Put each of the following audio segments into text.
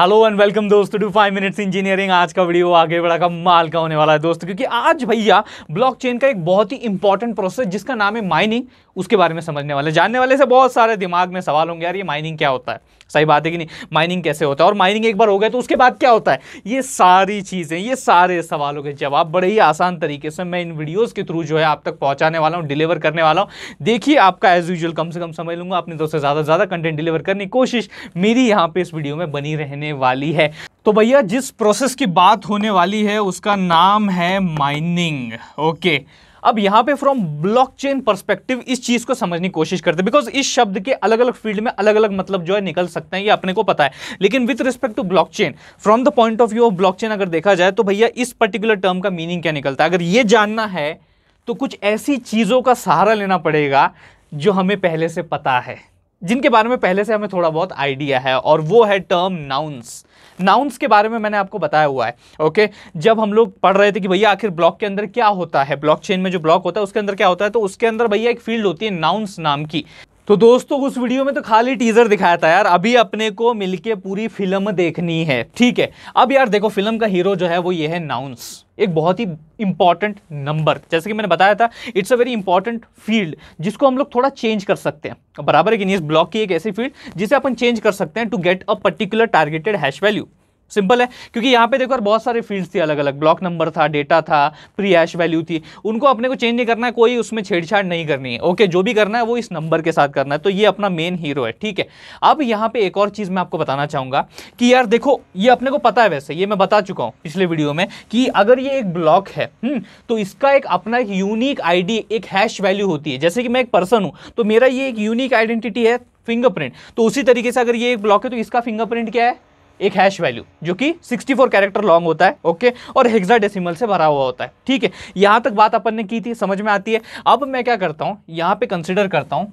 Hello and welcome दोस्तों to five minutes engineering आज का वीडियो आगे बड़ा माल का होने वाला है दोस्तों क्योंकि आज भैया ब्लॉकचेन का एक बहुत ही इंपॉर्टेंट प्रोसेस जिसका नाम है माइनिंग उसके बारे में समझने वाले जानने वाले से बहुत सारे दिमाग में सवाल होंगे यार ये माइनिंग क्या होता है सही बात है कि नहीं माइनिंग कैसे होता है और माइनिंग एक बार हो गया तो उसके बाद क्या होता है ये सारी चीज़ें ये सारे सवालों के जवाब बड़े ही आसान तरीके से मैं इन वीडियोज़ के थ्रू जो है आप तक पहुँचाने वाला हूँ डिलीवर करने वाला हूँ देखिए आपका एज यूजल कम से कम समझ लूँगा अपने दोस्तों से ज़्यादा से ज़्यादा कंटेंट डिलीवर करने की कोशिश मेरी यहाँ पर इस वीडियो में बनी रहने होने वाली है तो भैया जिस प्रोसेस की बात होने वाली है उसका नाम है माइनिंग ओके अब यहाँ पे फ्रॉम ब्लॉकचेन पर्सपेक्टिव इस चीज़ को समझने की कोशिश करते हैं बिकॉज इस शब्द के अलग अलग फील्ड में अलग अलग मतलब जो है निकल सकते हैं ये अपने को पता है लेकिन with respect to blockchain from the point of view of blockchain अगर देखा जाए तो भैया इस पर्टिकुलर टर्म का मीनिंग क्या निकलता है अगर ये जानना है तो कुछ ऐसी चीज़ों का सहारा लेना पड़ेगा जो हमें पहले से पता है जिनके बारे में पहले से हमें थोड़ा बहुत आइडिया है और वो है टर्म नाउन्स नाउन्स के बारे में मैंने आपको बताया हुआ है ओके जब हम लोग पढ़ रहे थे कि भैया आखिर ब्लॉक के अंदर क्या होता है ब्लॉकचेन में जो ब्लॉक होता है उसके अंदर क्या होता है तो उसके अंदर भैया एक फील्ड होती है नाउंस नाम की तो दोस्तों उस वीडियो में तो खाली टीजर दिखाया था यार अभी अपने को मिलके पूरी फिल्म देखनी है ठीक है अब यार देखो फिल्म का हीरो जो है वो ये है नाउंस एक बहुत ही इंपॉर्टेंट नंबर जैसे कि मैंने बताया था it's a very important field जिसको हम लोग थोड़ा चेंज कर सकते हैं बराबर है कि नहीं इस ब्लॉक की एक ऐसी फील्ड जिसे अपन चेंज कर सकते हैं to get a particular targeted hash value simple है क्योंकि यहाँ पे देखो बहुत सारे फील्ड्स थे अलग अलग ब्लॉक नंबर था डेटा था प्री एश वैल्यू थी उनको अपने को चेंज नहीं करना है कोई उसमें छेड़छाड़ नहीं करनी है ओके जो भी करना है वो इस नंबर के साथ करना है तो ये अपना मेन हीरो है ठीक है अब यहाँ पे एक और चीज़ मैं आपको बताना चाहूँगा कि यार देखो ये अपने को पता है वैसे ये मैं बता चुका हूँ पिछले वीडियो में कि अगर ये एक ब्लॉक है हम्म, तो इसका एक अपना एक यूनिक आईडी एक हैश वैल्यू होती है जैसे कि मैं एक पर्सन हूँ तो मेरा ये एक यूनिक आइडेंटिटी है फिंगरप्रिंट तो उसी तरीके से अगर ये एक ब्लॉक है तो इसका फिंगरप्रिंट क्या है एक हैश वैल्यू जो कि 64 कैरेक्टर लॉन्ग होता है ओके और हेक्सा डेसिमल से भरा हुआ होता है ठीक है यहां तक बात अपन ने की थी समझ में आती है अब मैं क्या करता हूं यहां पे कंसिडर करता हूं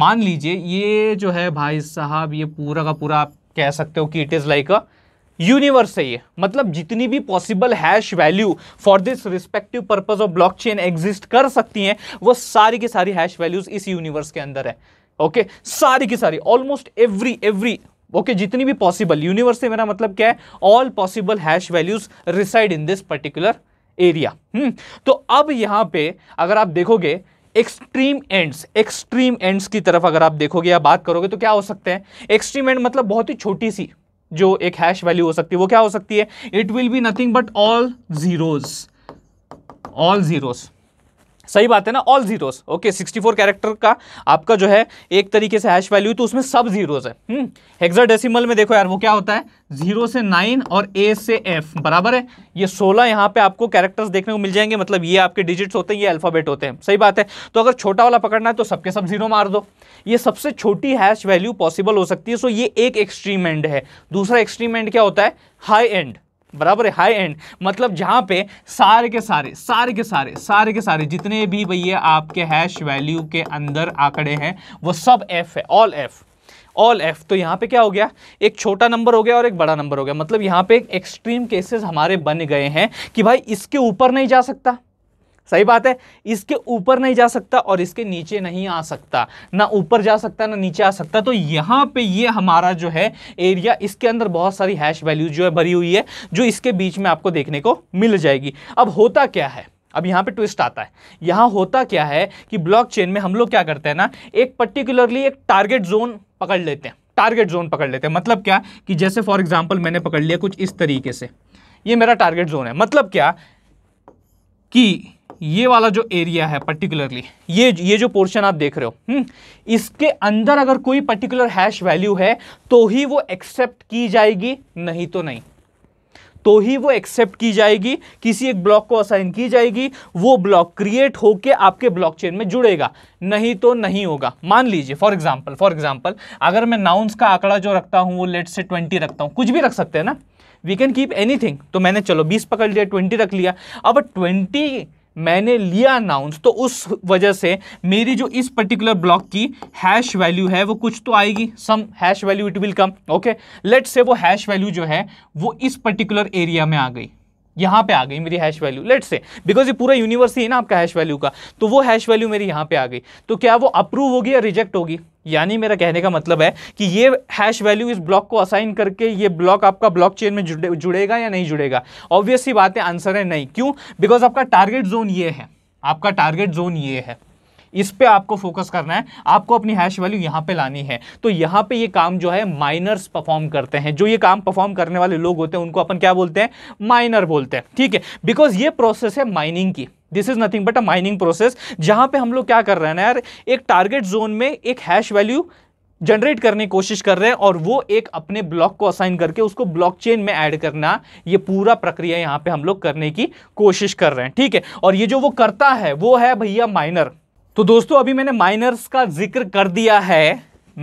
मान लीजिए ये जो है भाई साहब ये पूरा का पूरा आप कह सकते हो कि it is like a universe है ये मतलब जितनी भी possible hash value for this respective purpose of block chain exist कर सकती हैं वो सारी की सारी हैश वैल्यूज इस यूनिवर्स के अंदर है ओके okay? सारी की सारी ऑलमोस्ट एवरी एवरी ओके जितनी भी पॉसिबल यूनिवर्स से मेरा मतलब क्या है all possible hash values reside in this particular area तो अब यहां पे अगर आप देखोगे एक्सट्रीम एंड्स एक्सट्रीम एंड्स की तरफ अगर आप देखोगे या बात करोगे तो क्या हो सकते हैं एक्सट्रीम एंड मतलब बहुत ही छोटी सी जो एक हैश वैल्यू हो सकती है वो क्या हो सकती है it will be nothing but all zeros all zeros सही बात है ना ऑल जीरोस ओके 64 कैरेक्टर का आपका जो है एक तरीके से हैश वैल्यू तो उसमें सब जीरोस है हेक्साडेसिमल डेसिमल में देखो यार वो क्या होता है जीरो से नाइन और ए से एफ बराबर है ये सोलह यहाँ पे आपको कैरेक्टर्स देखने को मिल जाएंगे मतलब ये आपके डिजिट्स होते हैं ये अल्फाबेट होते हैं सही बात है तो अगर छोटा वाला पकड़ना है तो सबके सब जीरो मार दो ये सबसे छोटी हैश वैल्यू पॉसिबल हो सकती है सो ये एक एक्सट्रीम एंड है दूसरा एक्सट्रीम एंड क्या होता है हाई एंड बराबर है हाई एंड मतलब जहाँ पे सारे के सारे सारे के सारे सारे के सारे जितने भी भैया आपके हैश वैल्यू के अंदर आंकड़े हैं वो सब एफ है ऑल एफ़ ऑल एफ तो यहाँ पे क्या हो गया एक छोटा नंबर हो गया और एक बड़ा नंबर हो गया मतलब यहाँ पे एक एक्सट्रीम केसेस हमारे बन गए हैं कि भाई इसके ऊपर नहीं जा सकता सही बात है इसके ऊपर नहीं जा सकता और इसके नीचे नहीं आ सकता ना ऊपर जा सकता ना नीचे आ सकता तो यहाँ पे ये हमारा जो है एरिया इसके अंदर बहुत सारी हैश वैल्यूज जो है भरी हुई है जो इसके बीच में आपको देखने को मिल जाएगी अब होता क्या है अब यहाँ पे ट्विस्ट आता है यहाँ होता क्या है कि ब्लॉकचेन में हम लोग क्या करते हैं ना एक पर्टिकुलरली एक टारगेट जोन पकड़ लेते हैं टारगेट जोन पकड़ लेते हैं मतलब क्या कि जैसे फॉर एग्जाम्पल मैंने पकड़ लिया कुछ इस तरीके से ये मेरा टारगेट जोन है मतलब क्या कि ये वाला जो एरिया है पर्टिकुलरली ये ये जो पोर्शन आप देख रहे हो हम्म, इसके अंदर अगर कोई पर्टिकुलर हैश वैल्यू है तो ही वो एक्सेप्ट की जाएगी नहीं तो नहीं तो ही वो एक्सेप्ट की जाएगी किसी एक ब्लॉक को असाइन की जाएगी वो ब्लॉक क्रिएट होके आपके ब्लॉकचेन में जुड़ेगा नहीं तो नहीं होगा मान लीजिए फॉर एग्जाम्पल फॉर एग्जाम्पल अगर मैं नाउंस का आंकड़ा जो रखता हूँ वो लेट से ट्वेंटी रखता हूँ कुछ भी रख सकते हैं ना वी कैन कीप एनीथिंग तो मैंने चलो बीस पकड़ लिया ट्वेंटी रख लिया अब ट्वेंटी मैंने लिया अनाउंस तो उस वजह से मेरी जो इस पर्टिकुलर ब्लॉक की हैश वैल्यू है वो कुछ तो आएगी some hash value it will come okay let's say वो हैश वैल्यू जो है वो इस पर्टिकुलर एरिया में आ गई यहाँ पे आ गई मेरी hash value let's say because ये पूरा यूनिवर्स ही है ना आपका हैश वैल्यू का तो वो हैश वैल्यू मेरी यहाँ पे आ गई तो क्या वो अप्रूव होगी या रिजेक्ट होगी यानी मेरा कहने का मतलब है कि ये हैश वैल्यू इस ब्लॉक को असाइन करके ये ब्लॉक आपका ब्लॉक चेन में जुड़े, जुड़ेगा या नहीं जुड़ेगा ऑब्वियस ही बात है आंसर है नहीं क्यों बिकॉज आपका टारगेट जोन ये है आपका टारगेट जोन ये है इस पे आपको फोकस करना है आपको अपनी हैश वैल्यू यहाँ पे लानी है तो यहाँ पे ये काम जो है माइनर्स परफॉर्म करते हैं जो ये काम परफॉर्म करने वाले लोग होते हैं उनको अपन क्या बोलते हैं माइनर बोलते हैं ठीक है बिकॉज ये प्रोसेस है माइनिंग की this is nothing but a mining process जहां पे हम लोग क्या कर रहे हैं ना यार एक टारगेट जोन में एक हैश वैल्यू जनरेट करने की कोशिश कर रहे हैं और वो एक अपने ब्लॉक को असाइन करके उसको ब्लॉकचेन में ऐड करना ये पूरा प्रक्रिया यहाँ पे हम लोग करने की कोशिश कर रहे हैं ठीक है और ये जो वो करता है वो है भैया माइनर तो दोस्तों अभी मैंने माइनर्स का जिक्र कर दिया है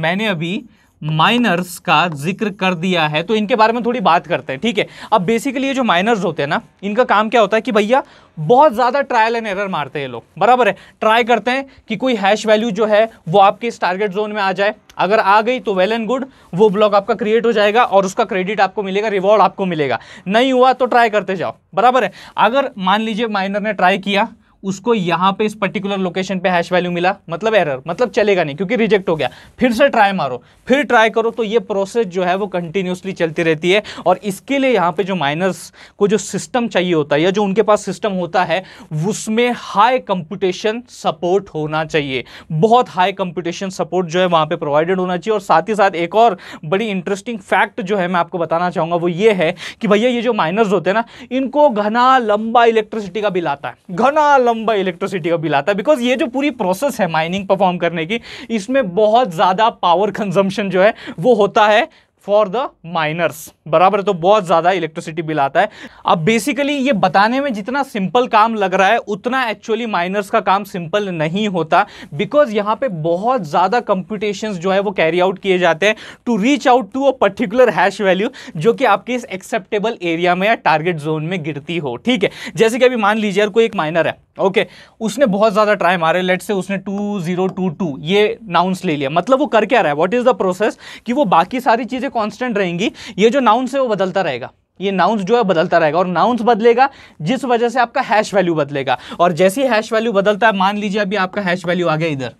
मैंने अभी माइनर्स का जिक्र कर दिया है तो इनके बारे में थोड़ी बात करते हैं ठीक है अब बेसिकली ये जो माइनर्स होते हैं ना इनका काम क्या होता है कि भैया बहुत ज़्यादा ट्रायल एंड एरर मारते हैं लोग बराबर है ट्राई करते हैं कि कोई हैश वैल्यू जो है वो आपके इस टारगेट जोन में आ जाए अगर आ गई तो वेल एंड गुड वो ब्लॉक आपका क्रिएट हो जाएगा और उसका क्रेडिट आपको मिलेगा रिवॉर्ड आपको मिलेगा नहीं हुआ तो ट्राई करते जाओ बराबर है अगर मान लीजिए माइनर ने ट्राई किया उसको यहाँ पे इस पर्टिकुलर लोकेशन पे हैश वैल्यू मिला मतलब एरर मतलब चलेगा नहीं क्योंकि रिजेक्ट हो गया फिर से ट्राई मारो फिर ट्राई करो तो ये प्रोसेस जो है वो कंटिन्यूसली चलती रहती है और इसके लिए यहाँ पे जो माइनर्स को जो सिस्टम चाहिए होता है या जो उनके पास सिस्टम होता है उसमें हाई कंप्यूटेशन सपोर्ट होना चाहिए बहुत हाई कंप्यूटेशन सपोर्ट जो है वहाँ पर प्रोवाइडेड होना चाहिए और साथ ही साथ एक और बड़ी इंटरेस्टिंग फैक्ट जो है मैं आपको बताना चाहूँगा वो ये है कि भैया ये जो माइनर्स होते हैं ना इनको घना लंबा इलेक्ट्रिसिटी का बिल आता है घना लंबा इलेक्ट्रिसिटी का बिल आता है बिकॉज ये जो पूरी प्रोसेस है माइनिंग परफॉर्म करने की इसमें बहुत ज़्यादा पावर कंजम्पशन जो है वो होता है फॉर द माइनर्स बराबर तो बहुत ज़्यादा इलेक्ट्रिसिटी बिल आता है अब बेसिकली ये बताने में जितना सिंपल काम लग रहा है उतना एक्चुअली माइनर्स का काम सिंपल नहीं होता बिकॉज यहाँ पे बहुत ज़्यादा कंप्यूटेशंस जो है वो कैरी आउट किए जाते हैं to reach out to a particular hash value जो कि आपके इस एक्सेप्टेबल एरिया में या टारगेट जोन में गिरती हो ठीक है जैसे कि अभी मान लीजिए कोई एक माइनर है ओके okay, उसने बहुत ज़्यादा ट्राई मारे लेट से उसने टू जीरो टू टू ये नाउंस ले लिया मतलब वो कर क्या रहा है व्हाट इज़ द प्रोसेस कि वो बाकी सारी चीज़ें चीज़ें कॉन्स्टेंट रहेंगी ये जो नाउंस है वो बदलता रहेगा ये नाउंस जो है बदलता रहेगा और नाउंस बदलेगा जिस वजह से आपका हैश वैल्यू बदलेगा और जैसे ही हैश वैल्यू बदलता है मान लीजिए अभी आपका हैश वैल्यू आ गया इधर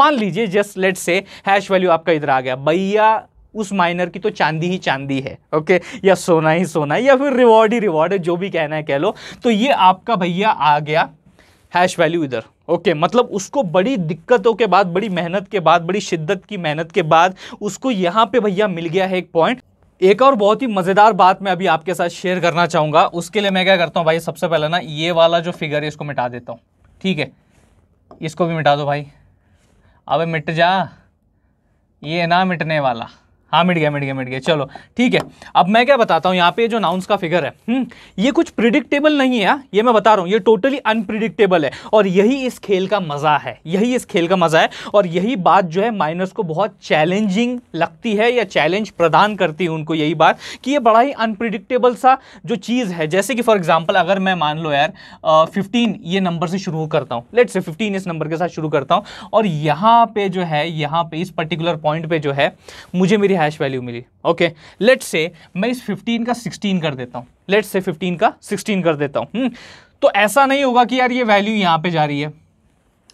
मान लीजिए just let's say hash value आपका इधर आ गया भैया उस माइनर की तो चांदी ही चांदी है ओके या सोना ही सोना या फिर रिवॉर्ड ही रिवॉर्ड है जो भी कहना है कह लो तो ये आपका भैया आ गया हैश वैल्यू इधर ओके okay, मतलब उसको बड़ी दिक्कतों के बाद बड़ी मेहनत के बाद बड़ी शिद्दत की मेहनत के बाद उसको यहाँ पे भैया मिल गया है एक पॉइंट एक और बहुत ही मज़ेदार बात मैं अभी आपके साथ शेयर करना चाहूँगा उसके लिए मैं क्या करता हूँ भाई सबसे पहले ना ये वाला जो फिगर है इसको मिटा देता हूँ ठीक है इसको भी मिटा दो भाई अब मिट जा ये ना मिटने वाला हाँ मिट गया मिट गया मिट गया चलो ठीक है अब मैं क्या बताता हूँ यहाँ पे जो नाउंस का फिगर है हम्म, ये कुछ प्रिडिक्टेबल नहीं है हाँ, ये मैं बता रहा हूँ ये टोटली अनप्रिडिक्टेबल है और यही इस खेल का मज़ा है यही इस खेल का मज़ा है और यही बात जो है माइनर्स को बहुत चैलेंजिंग लगती है या चैलेंज प्रदान करती है उनको यही बात कि ये बड़ा ही अनप्रिडिक्टेबल सा जो चीज़ है जैसे कि फॉर एग्जाम्पल अगर मैं मान लो यार फिफ्टीन ये नंबर से शुरू करता हूँ लेट से फिफ्टीन इस नंबर के साथ शुरू करता हूँ और यहाँ पर जो है यहाँ पर इस पर्टिकुलर पॉइंट पर जो है मुझे मेरी मेरी हैश वैल्यू मिली ओके लेट से मैं इस 15 का 16 कर देता हूँ लेट से 15 का 16 कर देता हूँ हम्म, तो ऐसा नहीं होगा कि यार ये वैल्यू यहाँ पे जा रही है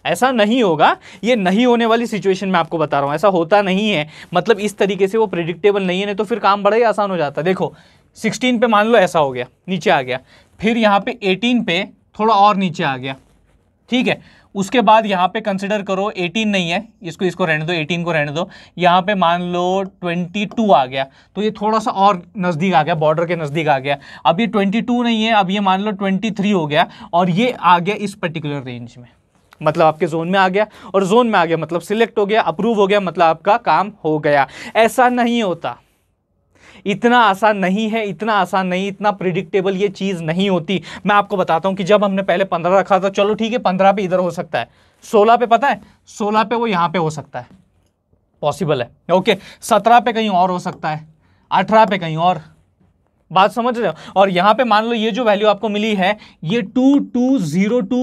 ऐसा नहीं होगा ये नहीं होने वाली सिचुएशन में आपको बता रहा हूँ ऐसा होता नहीं है मतलब इस तरीके से वो प्रिडिक्टेबल नहीं है नहीं तो फिर काम बड़ा ही आसान हो जाता है देखो 16 पे मान लो ऐसा हो गया नीचे आ गया फिर यहाँ पे 18 पे थोड़ा और नीचे आ गया ठीक है उसके बाद यहाँ पे कंसिडर करो 18 नहीं है इसको इसको रहने दो 18 को रहने दो यहाँ पे मान लो 22 आ गया तो ये थोड़ा सा और नज़दीक आ गया बॉर्डर के नज़दीक आ गया अब ये 22 नहीं है अब ये मान लो 23 हो गया और ये आ गया इस पर्टिकुलर रेंज में मतलब आपके जोन में आ गया और जोन में आ गया मतलब सिलेक्ट हो गया अप्रूव हो गया मतलब आपका काम हो गया ऐसा नहीं होता इतना आसान नहीं है इतना आसान नहीं इतना प्रिडिक्टेबल ये चीज़ नहीं होती मैं आपको बताता हूँ कि जब हमने पहले पंद्रह रखा था चलो ठीक है पंद्रह पे इधर हो सकता है सोलह पे पता है सोलह पे वो यहाँ पे हो सकता है पॉसिबल है ओके सत्रह पे कहीं और हो सकता है अठारह पे कहीं और बात समझ रहे हो और यहाँ पे मान लो ये जो वैल्यू आपको मिली है ये two two zero two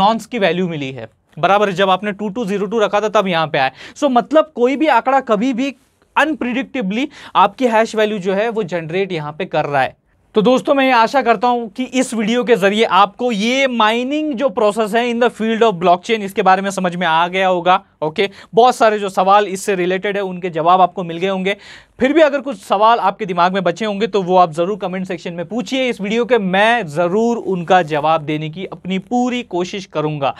nonce की वैल्यू मिली है बराबर जब आपने टू टू जीरो टू रखा था तब यहाँ पे आए सो so, मतलब कोई भी आंकड़ा कभी भी अनप्रिडिक्टिबली आपकी हैश वैल्यू जो है वो जनरेट यहाँ पे कर रहा है तो दोस्तों मैं आशा करता हूं कि इस वीडियो के जरिए आपको ये माइनिंग जो प्रोसेस है in the field of blockchain इसके बारे में समझ में आ गया होगा ओके बहुत सारे जो सवाल इससे रिलेटेड है उनके जवाब आपको मिल गए होंगे फिर भी अगर कुछ सवाल आपके दिमाग में बचे होंगे तो वो आप ज़रूर कमेंट सेक्शन में पूछिए इस वीडियो के मैं ज़रूर उनका जवाब देने की अपनी पूरी कोशिश करूँगा